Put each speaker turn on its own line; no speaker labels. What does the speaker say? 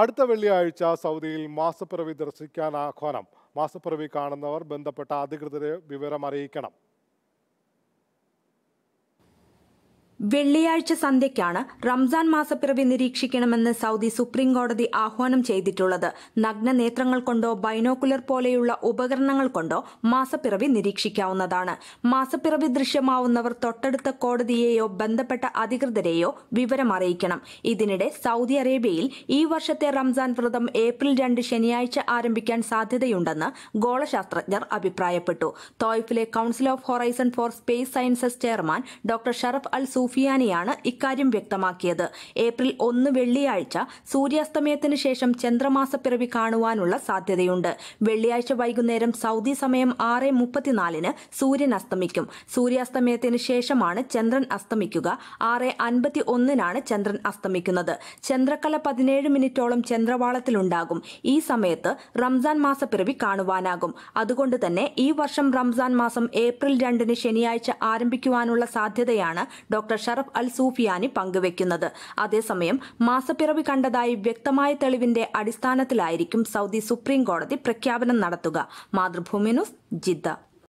അടുത്ത വെള്ളിയാഴ്ച സൗദിയിൽ മാസപ്പിറവി ദർശിക്കാൻ ആഹ്വാനം മാസപ്പിറവി കാണുന്നവർ ബന്ധപ്പെട്ട അധികൃതരെ വിവരം അറിയിക്കണം
വെള്ളിയാഴ്ച സന്ധ്യയ്ക്കാണ് റംസാൻ മാസപ്പിറവി നിരീക്ഷിക്കണമെന്ന് സൗദി സുപ്രീം കോടതി ആഹ്വാനം ചെയ്തിട്ടുള്ളത് നഗ്ന നേത്രങ്ങൾ കൊണ്ടോ ബൈനോക്കുലർ പോലെയുള്ള ഉപകരണങ്ങൾ കൊണ്ടോ മാസപ്പിറവി നിരീക്ഷിക്കാവുന്നതാണ് മാസപ്പിറവി ദൃശ്യമാവുന്നവർ തൊട്ടടുത്ത കോടതിയെയോ ബന്ധപ്പെട്ട അധികൃതരെയോ വിവരം അറിയിക്കണം ഇതിനിടെ സൗദി അറേബ്യയിൽ ഈ വർഷത്തെ റംസാൻ വ്രതം ഏപ്രിൽ രണ്ട് ശനിയാഴ്ച ആരംഭിക്കാൻ സാധ്യതയുണ്ടെന്ന് ഗോളശാസ്ത്രജ്ഞർ അഭിപ്രായപ്പെട്ടു തോയ്ഫിലെ council of horizon for space sciences chairman doctor Sharaf al സൂഫ് സുഫിയാനിയാണ് ഇക്കാര്യം വ്യക്തമാക്കിയത് ഏപ്രിൽ ഒന്ന് വെള്ളിയാഴ്ച സൂര്യാസ്തമയത്തിന് ശേഷം ചന്ദ്രമാസ പിറവി കാണുവാനുള്ള സാധ്യതയുണ്ട് വെള്ളിയാഴ്ച വൈകുന്നേരം സൗദി സമയം ആറ് മുപ്പത്തിനാലിന് സൂര്യൻ അസ്തമിക്കും സൂര്യാസ്തമയത്തിന് ശേഷമാണ് ചന്ദ്രൻ അസ്തമിക്കുക ആറ് അൻപത്തി ഒന്നിനാണ് ചന്ദ്രൻ അസ്തമിക്കുന്നത് ചന്ദ്രക്കല പതിനേഴ് മിനിറ്റോളം ചന്ദ്രവാളത്തിലുണ്ടാകും ഈ സമയത്ത് റംസാൻ മാസപ്പിറവി കാണുവാനാകും അതുകൊണ്ട് തന്നെ ഈ വർഷം റംസാൻ മാസം ഏപ്രിൽ രണ്ടിന് ശനിയാഴ്ച ആരംഭിക്കുവാനുള്ള സാധ്യതയാണ് doctor doctor Sharaf al Sufiani പങ്കുവയ്ക്കുന്നത് അതേസമയം മാസപ്പിറവി കണ്ടതായി വ്യക്തമായ തെളിവിന്റെ അടിസ്ഥാനത്തിലായിരിക്കും സൗദി സുപ്രീം കോടതി പ്രഖ്യാപനം നടത്തുക മാതൃഭൂമി ന്യൂസ് ജിദ്ദ